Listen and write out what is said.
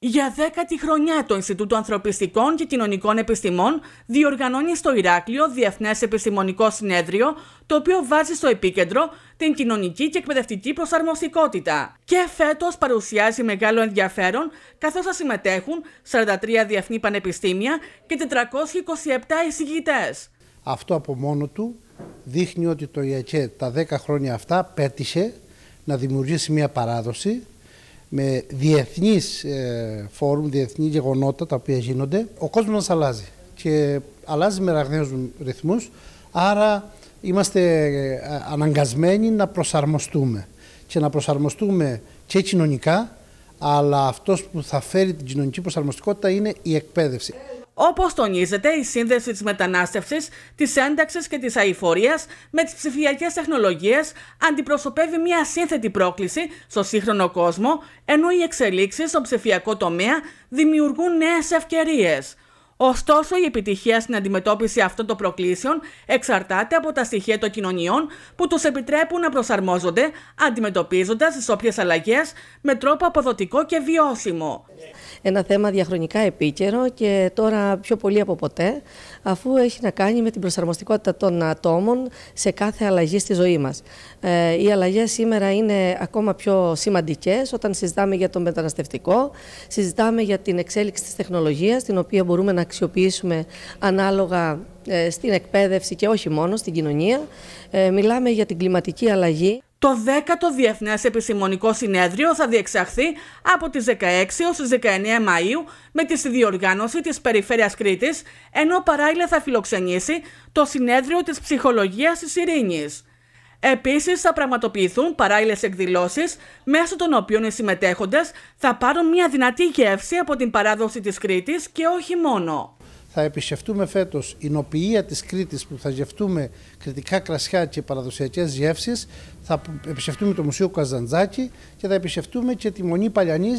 Για δέκατη χρονιά το Ινστιτούτο Ανθρωπιστικών και Κοινωνικών Επιστημών διοργανώνει στο Ηράκλειο Διεθνές Επιστημονικό Συνέδριο, το οποίο βάζει στο επίκεντρο την κοινωνική και εκπαιδευτική προσαρμοστικότητα. Και φέτος παρουσιάζει μεγάλο ενδιαφέρον, καθώς θα συμμετέχουν 43 διεθνή πανεπιστήμια και 427 εισηγητές. Αυτό από μόνο του δείχνει ότι το ΙΑΚΕ τα 10 χρόνια αυτά πέτυχε να δημιουργήσει μια παράδοση με διεθνείς ε, φόρουμ, διεθνή γεγονότα τα οποία γίνονται, ο κόσμος αλλάζει και αλλάζει με ραγδαίου ρυθμούς, άρα είμαστε ε, αναγκασμένοι να προσαρμοστούμε και να προσαρμοστούμε και κοινωνικά, αλλά αυτός που θα φέρει την κοινωνική προσαρμοστικότητα είναι η εκπαίδευση. Όπως τονίζεται, η σύνδεση της μετανάστευσης, της ένταξης και της αηφορίας με τις ψηφιακές τεχνολογίες αντιπροσωπεύει μια σύνθετη πρόκληση στο σύγχρονο κόσμο, ενώ οι εξελίξεις στον ψηφιακό τομέα δημιουργούν νέες ευκαιρίες. Ωστόσο, η επιτυχία στην αντιμετώπιση αυτών των προκλήσεων εξαρτάται από τα στοιχεία των κοινωνιών που τους επιτρέπουν να προσαρμόζονται, αντιμετωπίζοντας τις όποιες αλλαγές με τρόπο αποδοτικό και βιώσιμο. Ένα θέμα διαχρονικά επίκαιρο και τώρα πιο πολύ από ποτέ, αφού έχει να κάνει με την προσαρμοστικότητα των ατόμων σε κάθε αλλαγή στη ζωή μας. Ε, οι αλλαγές σήμερα είναι ακόμα πιο σημαντικές όταν συζητάμε για το μεταναστευτικό, συζητάμε για την εξέλιξη της τεχνολογίας, την οποία μπορούμε να αξιοποιήσουμε ανάλογα ε, στην εκπαίδευση και όχι μόνο στην κοινωνία. Ε, μιλάμε για την κλιματική αλλαγή. Το 10ο Διεθνές Επιστημονικό Συνέδριο θα διεξαχθεί από τις 16 έως τις 19 Μαΐου με τη συνδιοργάνωση της Περιφέρειας Κρήτης, ενώ παράλληλα θα φιλοξενήσει το Συνέδριο της Ψυχολογίας της Ειρήνης. Επίσης, θα πραγματοποιηθούν παράλληλες εκδηλώσεις, μέσω των οποίων οι συμμετέχοντες θα πάρουν μια δυνατή γεύση από την παράδοση της Κρήτης και όχι μόνο. Θα επισκεφτούμε φέτος η νοποιία της Κρήτης που θα γευτούμε κριτικά κρασιά και παραδοσιακές γεύσεις. Θα επισκεφτούμε το Μουσείο Καζαντζάκη και θα επισκεφτούμε και τη Μονή Παλιανής.